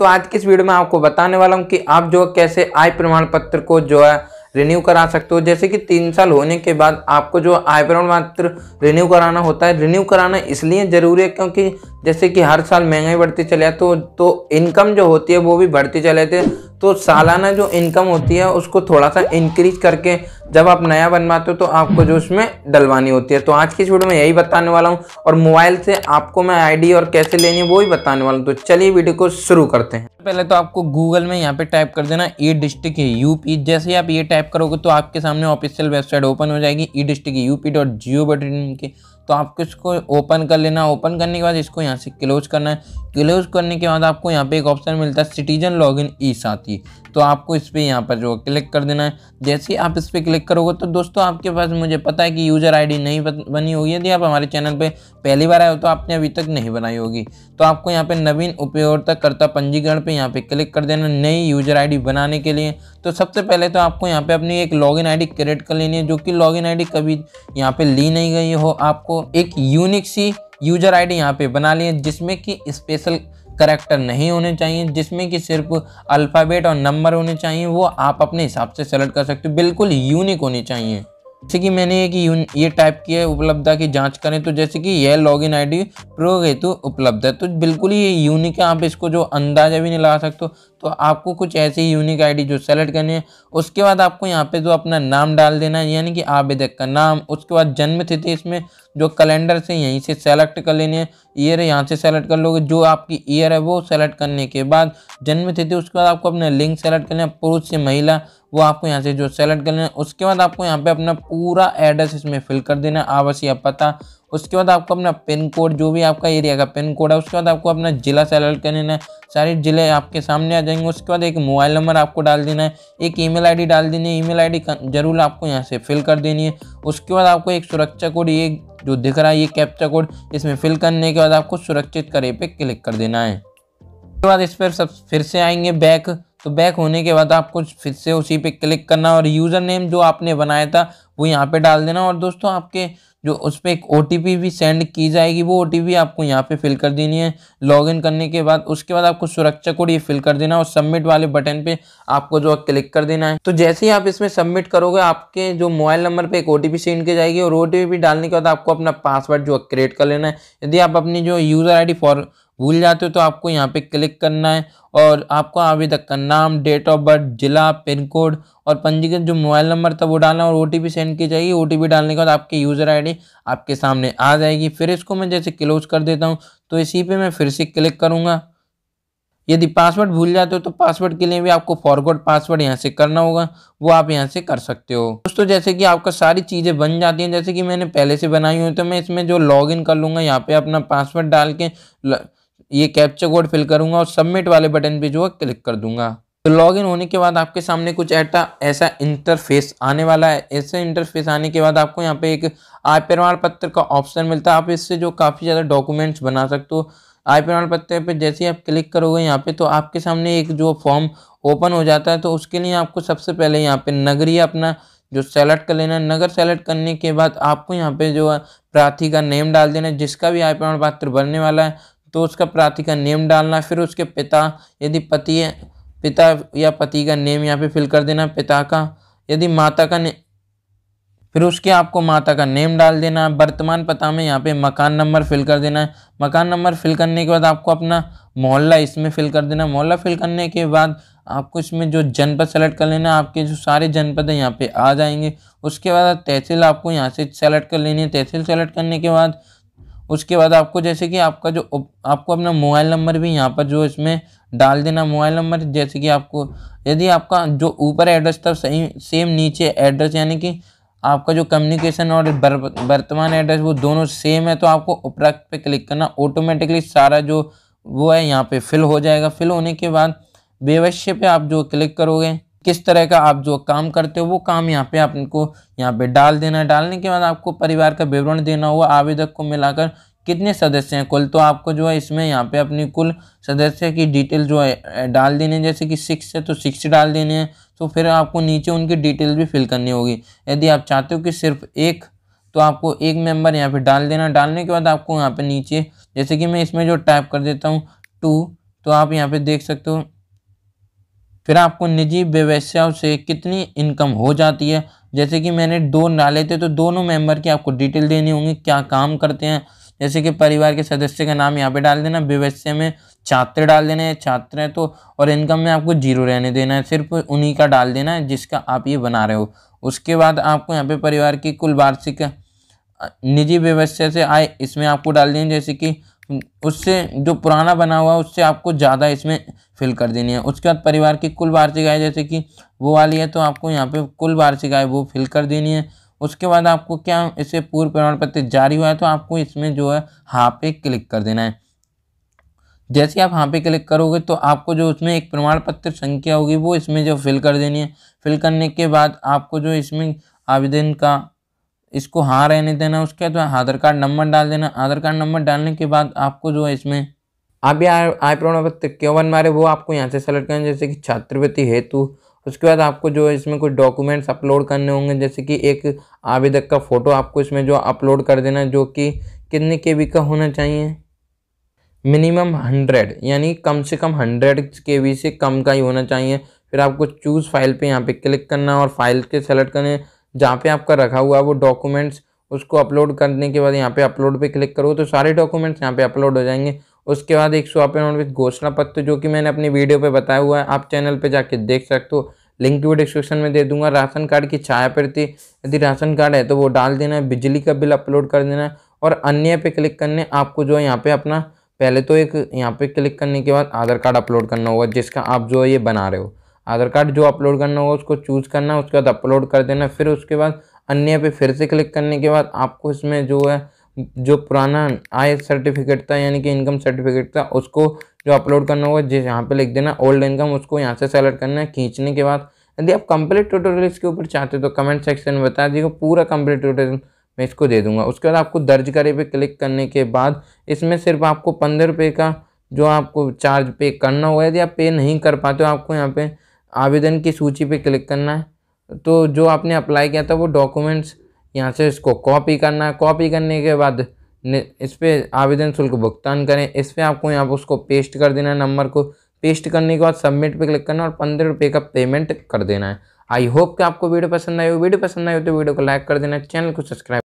तो आज की इस वीडियो में आपको बताने वाला हूँ कि आप जो कैसे आय प्रमाण पत्र को जो है रिन्यू करा सकते हो जैसे कि तीन साल होने के बाद आपको जो आय प्रमाण पत्र रिन्यू कराना होता है रिन्यू कराना इसलिए ज़रूरी है क्योंकि जैसे कि हर साल महंगाई बढ़ती चले जाती तो तो इनकम जो होती है वो भी बढ़ती चले जाती है तो सालाना जो इनकम होती है उसको थोड़ा सा इंक्रीज करके जब आप नया बनवाते हो तो आपको जो उसमें डलवानी होती है तो आज की वीडियो में यही बताने वाला हूँ और मोबाइल से आपको मैं आईडी और कैसे लेनी है वो ही बताने वाला हूँ तो चलिए वीडियो को शुरू करते हैं पहले तो आपको गूगल में यहाँ पे टाइप कर देना ई डिस्ट्रिक्ट यूपी जैसे ही आप ये टाइप करोगे तो आपके सामने ऑफिशियल वेबसाइट ओपन हो जाएगी ई डिस्ट्रिक्ट यूपी डॉट जियो डॉट तो आपको इसको ओपन कर लेना ओपन करने के बाद इसको यहाँ से क्लोज करना है क्लोज करने के बाद आपको यहाँ पे एक ऑप्शन मिलता है सिटीजन लॉग इन ई साथी तो आपको इस पर यहाँ पर जो क्लिक कर देना है जैसे ही आप इस पर क्लिक करोगे तो दोस्तों आपके पास मुझे पता है कि यूज़र आईडी नहीं बनी होगी यदि आप हमारे चैनल पे पहली बार आए हो तो आपने अभी तक नहीं बनाई होगी तो आपको यहाँ पर नवीन उपयोगकर्ता पंजीकरण पर यहाँ पर क्लिक कर देना नई यूज़र आई बनाने के लिए तो सबसे पहले तो आपको यहाँ पर अपनी एक लॉग इन क्रिएट कर लेनी है जो कि लॉग इन कभी यहाँ पर ली नहीं गई हो आपको एक यूनिक सी यूजर आईडी यहाँ पे बना लिए जिसमें कि स्पेशल करेक्टर नहीं होने चाहिए जिसमें कि सिर्फ अल्फ़ाबेट और नंबर होने चाहिए वो आप अपने हिसाब से सेलेक्ट कर सकते हो बिल्कुल यूनिक होने चाहिए जैसे कि मैंने एक ये टाइप किया है उपलब्धता की जांच करें तो जैसे कि यह लॉगिन आईडी प्रयोग हेतु उपलब्ध है तो बिल्कुल ही ये यूनिक है आप इसको जो अंदाजा भी नहीं लगा सकते तो आपको कुछ ऐसी यूनिक आईडी जो सेलेक्ट करनी है उसके बाद आपको यहाँ पे जो अपना नाम डाल देना है यानी कि आवेदक का नाम उसके बाद जन्म तिथि इसमें जो कैलेंडर से यहीं से सेलेक्ट कर लेनी है ईयर यहाँ से सेलेक्ट कर लोगे जो आपकी ईयर है वो सेलेक्ट करने के बाद जन्म तिथि उसके बाद आपको अपना लिंक सेलेक्ट करना है पुरुष से महिला वो आपको यहाँ से जो सेलेक्ट कर लेना उसके बाद आपको यहाँ पे अपना पूरा एड्रेस इसमें फिल कर देना आवास या पता उसके बाद आपको अपना पिन कोड जो भी आपका एरिया का पिन कोड है उसके बाद आपको अपना ज़िला सेलेक्ट कर लेना है सारे ज़िले आपके सामने आ जाएंगे उसके बाद एक मोबाइल नंबर आपको डाल देना है एक ईमेल आईडी डाल देनी है ईमेल आईडी ज़रूर आपको यहाँ से फिल कर देनी है उसके बाद आपको एक सुरक्षा कोड ये जो दिख रहा है ये कैप्चा कोड इसमें फिल करने के बाद आपको सुरक्षित करे पे क्लिक कर देना है उसके बाद इस पर सब फिर से आएंगे बैक तो बैक होने के बाद आपको फिर से उसी पे क्लिक करना और यूज़र नेम जो आपने बनाया था वो यहाँ पे डाल देना और दोस्तों आपके जो उस पर एक ओ भी सेंड की जाएगी वो ओ आपको यहाँ पे फिल कर देनी है लॉगिन करने के बाद उसके बाद आपको सुरक्षा कोड ये फिल कर देना और सबमिट वाले बटन पे आपको जो क्लिक कर देना है तो जैसे ही आप इसमें सबमिट करोगे आपके जो मोबाइल नंबर पे एक ओ सेंड की जाएगी और ओ डालने के बाद आपको अपना पासवर्ड जो क्रिएट कर लेना है यदि आप अपनी जो यूज़र आई फॉर भूल जाते हो तो आपको यहाँ पे क्लिक करना है और आपको आवेदक का नाम डेट ऑफ बर्थ जिला पिन कोड और पंजीकृत जो मोबाइल नंबर था वो डालना और ओ टी सेंड की जाएगी ओ डालने के बाद आपकी यूज़र आई आपके सामने आ जाएगी फिर इसको मैं जैसे क्लोज कर देता हूँ तो इसी पर मैं फिर से क्लिक करूँगा यदि पासवर्ड भूल जाते हो तो पासवर्ड के लिए भी आपको फॉरवर्ड पासवर्ड यहाँ से करना होगा वो आप यहाँ से कर सकते हो दोस्तों जैसे कि आपका सारी चीज़ें बन जाती हैं जैसे कि मैंने पहले से बनाई हुई तो मैं इसमें जो लॉगिन कर लूँगा यहाँ पे अपना पासवर्ड डाल के ये कैप्चर कोड फिल करूँगा और सबमिट वाले बटन पर जो क्लिक कर दूँगा तो लॉगिन होने के बाद आपके सामने कुछ ऐटा ऐसा इंटरफेस आने वाला है ऐसे इंटरफेस आने के बाद आपको यहाँ पे एक आय प्रमाण पत्र का ऑप्शन मिलता है आप इससे जो काफ़ी ज़्यादा डॉक्यूमेंट्स बना सकते हो आय प्रमाण पत्र पे जैसे ही आप क्लिक करोगे यहाँ पे तो आपके सामने एक जो फॉर्म ओपन हो जाता है तो उसके लिए आपको सबसे पहले यहाँ पर नगरीय अपना जो सेलेक्ट कर लेना नगर सेलेक्ट करने के बाद आपको यहाँ पर जो प्रार्थी का नेम डाल देना जिसका भी आय प्रमाण पत्र बनने वाला है तो उसका प्रार्थी का नेम डालना फिर उसके पिता यदि पति है पिता या पति का नेम यहाँ पे फिल कर देना पिता का यदि माता का ने फिर उसके आपको माता का नेम डाल देना वर्तमान पता में यहाँ पे मकान नंबर फिल कर देना है मकान नंबर फिल करने के बाद आपको अपना मोहल्ला इसमें फिल कर देना मोहल्ला फिल करने के बाद आपको इसमें जो जनपद सेलेक्ट कर लेना आपके जो सारे जनपद हैं यहाँ पे आ जाएंगे उसके बाद तहसील आपको यहाँ से सेलेक्ट कर लेनी है तहसील सेलेक्ट करने के बाद उसके बाद आपको जैसे कि आपका जो आपको अपना मोबाइल नंबर भी यहाँ पर जो इसमें डाल देना मोबाइल नंबर जैसे कि आपको यदि आपका जो ऊपर एड्रेस था सही सेम नीचे एड्रेस यानी कि आपका जो कम्युनिकेशन और वर्तमान एड्रेस वो दोनों सेम है तो आपको उपरक्त पे क्लिक करना ऑटोमेटिकली सारा जो वो है यहाँ पे फिल हो जाएगा फिल होने के बाद बेवश्य पे आप जो क्लिक करोगे किस तरह का आप जो काम करते हो वो काम यहाँ पे आपको यहाँ पे डाल देना डालने के बाद आपको परिवार का विवरण देना होगा आवेदक को मिलाकर कितने सदस्य हैं कुल तो आपको जो है इसमें यहाँ पे अपनी कुल सदस्य की डिटेल जो है डाल देने है जैसे कि सिक्स है तो सिक्स डाल देने हैं तो फिर आपको नीचे उनकी डिटेल भी फिल करनी होगी यदि आप चाहते हो कि सिर्फ एक तो आपको एक मेंबर यहाँ पे डाल देना डालने के बाद आपको यहाँ पे नीचे जैसे कि मैं इसमें जो टाइप कर देता हूँ टू तो आप यहाँ पे देख सकते हो फिर आपको निजी व्यवसायों से कितनी इनकम हो जाती है जैसे कि मैंने दो डाले थे तो दोनों मेंबर की आपको डिटेल देनी होगी क्या काम करते हैं जैसे कि परिवार के सदस्य का नाम यहाँ पे डाल देना व्यवसाय में छात्र डाल देना है छात्र है तो और इनकम में आपको जीरो रहने देना है सिर्फ उन्हीं का डाल देना है जिसका आप ये बना रहे हो उसके बाद आपको यहाँ पे परिवार की कुल वार्षिक निजी व्यवस्था से आए इसमें आपको डाल देना जैसे कि उससे जो पुराना बना हुआ है उससे आपको ज़्यादा इसमें फिल कर देनी है उसके बाद परिवार की कुल वार्षिक आय जैसे कि वो वाली है तो आपको यहाँ पे कुल वार्षिक आय वो फिल कर देनी है उसके बाद आपको क्या इसे पूर्व प्रमाण पत्र जारी हुआ है तो आपको इसमें जो है हाँ पे क्लिक कर देना है जैसे आप हाँ पे क्लिक करोगे तो आपको जो उसमें एक प्रमाण पत्र संख्या होगी वो इसमें जो फिल कर देनी है फिल करने के बाद आपको जो इसमें आवेदन का इसको हाँ रहने देना उसके बाद आधार कार्ड नंबर डाल देना आधार कार्ड नंबर डालने के बाद आपको जो है इसमें अभी या आय प्रमाण क्यों बन रहे वो आपको यहाँ से सेलेक्ट करना जैसे कि छात्रवृत्ति हेतु उसके बाद आपको जो इसमें कुछ डॉक्यूमेंट्स अपलोड करने होंगे जैसे कि एक आवेदक का फ़ोटो आपको इसमें जो अपलोड कर देना जो कि कितने के वी का होना चाहिए मिनिमम हंड्रेड यानी कम से कम हंड्रेड के वी से कम का ही होना चाहिए फिर आपको चूज़ फाइल पे यहाँ पे क्लिक करना और फाइल के सेलेक्ट करने जहाँ पे आपका रखा हुआ है वो डॉक्यूमेंट्स उसको अपलोड करने के बाद यहाँ पे अपलोड पे क्लिक करो तो सारे डॉक्यूमेंट्स यहाँ पे अपलोड हो जाएंगे उसके बाद एक सौ अपेन विद घोषणा पत्र जो कि मैंने अपनी वीडियो पे बताया हुआ है आप चैनल पे जाके देख सकते हो लिंक भी डिस्क्रिप्शन में दे दूंगा राशन कार्ड की छाया प्रति यदि राशन कार्ड है तो वो डाल देना है बिजली का बिल अपलोड कर देना है और अन्य पे क्लिक करने आपको जो है यहाँ पे अपना पहले तो एक यहाँ पे क्लिक करने के बाद आधार कार्ड अपलोड करना होगा जिसका आप जो है ये बना रहे हो आधार कार्ड जो अपलोड करना होगा उसको चूज़ करना उसके बाद अपलोड कर देना फिर उसके बाद अन्य पे फिर से क्लिक करने के बाद आपको इसमें जो है जो पुराना आय सर्टिफिकेट था यानी कि इनकम सर्टिफिकेट था उसको जो अपलोड करना होगा जिस यहाँ पे लिख देना ओल्ड इनकम उसको यहाँ से सेलेक्ट करना है खींचने के बाद यदि आप कंप्लीट ट्यूटोरियल इसके ऊपर चाहते हो तो कमेंट सेक्शन में बता दीजिएगा पूरा कंप्लीट ट्यूटोरियल मैं इसको दे दूंगा उसके बाद आपको दर्ज करे पे क्लिक करने के बाद इसमें सिर्फ आपको पंद्रह रुपये का जो आपको चार्ज पे करना होगा यदि आप पे नहीं कर पाते हो आपको यहाँ पर आवेदन की सूची पर क्लिक करना है तो जो आपने अप्लाई किया था वो डॉक्यूमेंट्स यहाँ से इसको कॉपी करना है कॉपी करने के बाद इस पर आवेदन शुल्क भुगतान करें इस पर आपको यहाँ पर उसको पेस्ट कर देना है नंबर को पेस्ट करने के बाद सबमिट पे क्लिक करना और पंद्रह रुपये का पेमेंट कर देना है आई होप कि आपको वीडियो पसंद आई हो वीडियो पसंद आई हो तो वीडियो को लाइक कर देना चैनल को सब्सक्राइब